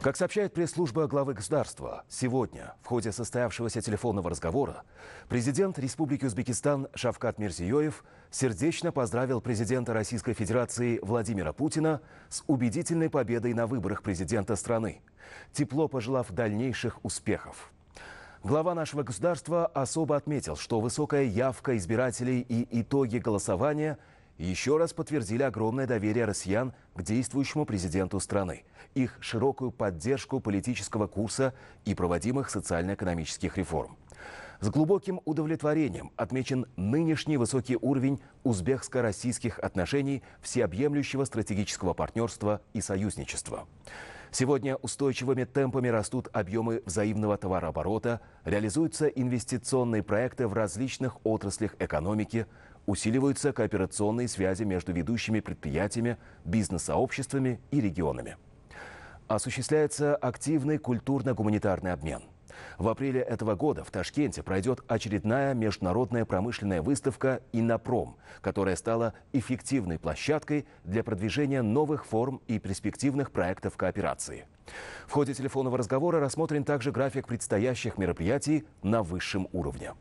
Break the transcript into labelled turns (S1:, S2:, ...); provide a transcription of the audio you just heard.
S1: Как сообщает пресс-служба главы государства, сегодня в ходе состоявшегося телефонного разговора президент Республики Узбекистан Шавкат Мирзиёев сердечно поздравил президента Российской Федерации Владимира Путина с убедительной победой на выборах президента страны, тепло пожелав дальнейших успехов. Глава нашего государства особо отметил, что высокая явка избирателей и итоги голосования – еще раз подтвердили огромное доверие россиян к действующему президенту страны, их широкую поддержку политического курса и проводимых социально-экономических реформ. С глубоким удовлетворением отмечен нынешний высокий уровень узбекско-российских отношений всеобъемлющего стратегического партнерства и союзничества. Сегодня устойчивыми темпами растут объемы взаимного товарооборота, реализуются инвестиционные проекты в различных отраслях экономики, усиливаются кооперационные связи между ведущими предприятиями, бизнес-сообществами и регионами. Осуществляется активный культурно-гуманитарный обмен. В апреле этого года в Ташкенте пройдет очередная международная промышленная выставка «Инопром», которая стала эффективной площадкой для продвижения новых форм и перспективных проектов кооперации. В ходе телефонного разговора рассмотрен также график предстоящих мероприятий на высшем уровне.